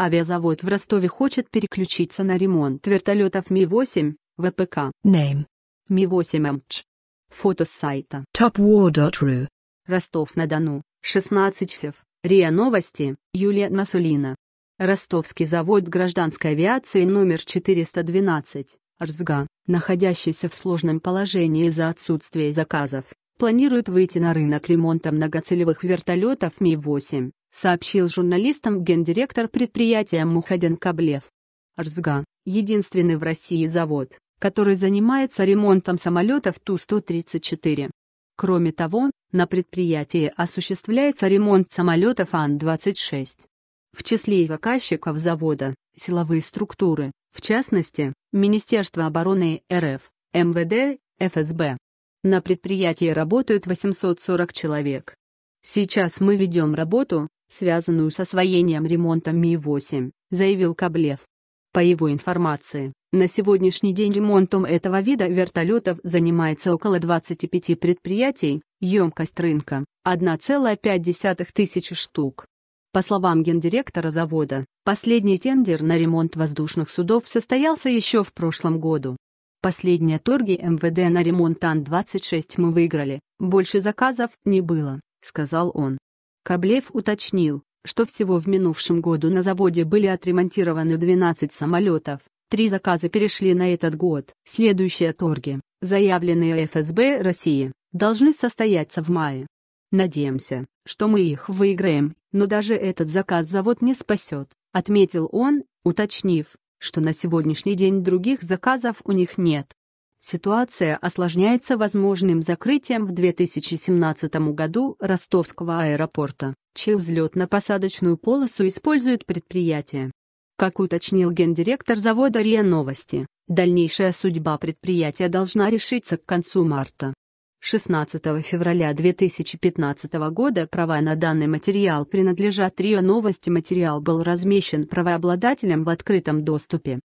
Авиазавод в Ростове хочет переключиться на ремонт вертолетов Ми-8, ВПК. Name. Ми-8 МЧ. Фото с сайта. topwar.ru Ростов-на-Дону, 16 фев. РИА Новости, Юлия Масулина. Ростовский завод гражданской авиации номер 412, РСГА, находящийся в сложном положении из-за отсутствия заказов, планирует выйти на рынок ремонта многоцелевых вертолетов Ми-8, сообщил журналистам гендиректор предприятия Мухаден Каблев. Арзган – единственный в России завод, который занимается ремонтом самолетов Ту-134. Кроме того, на предприятии осуществляется ремонт самолетов Ан-26. В числе заказчиков завода – силовые структуры, в частности, Министерство обороны РФ, МВД, ФСБ. На предприятии работают 840 человек, «Сейчас мы ведем работу, связанную с освоением ремонтом Ми-8», заявил Каблев. По его информации, на сегодняшний день ремонтом этого вида вертолетов занимается около 25 предприятий, емкость рынка – 1,5 тысячи штук. По словам гендиректора завода, последний тендер на ремонт воздушных судов состоялся еще в прошлом году. Последние торги МВД на ремонт Ан-26 мы выиграли, больше заказов не было. — сказал он. Каблев уточнил, что всего в минувшем году на заводе были отремонтированы 12 самолетов, три заказа перешли на этот год. Следующие торги, заявленные ФСБ России, должны состояться в мае. Надеемся, что мы их выиграем, но даже этот заказ завод не спасет, отметил он, уточнив, что на сегодняшний день других заказов у них нет. Ситуация осложняется возможным закрытием в 2017 году ростовского аэропорта, чей взлетно-посадочную полосу использует предприятие. Как уточнил гендиректор завода РИА Новости, дальнейшая судьба предприятия должна решиться к концу марта. 16 февраля 2015 года права на данный материал принадлежат РИА Новости. Материал был размещен правообладателем в открытом доступе.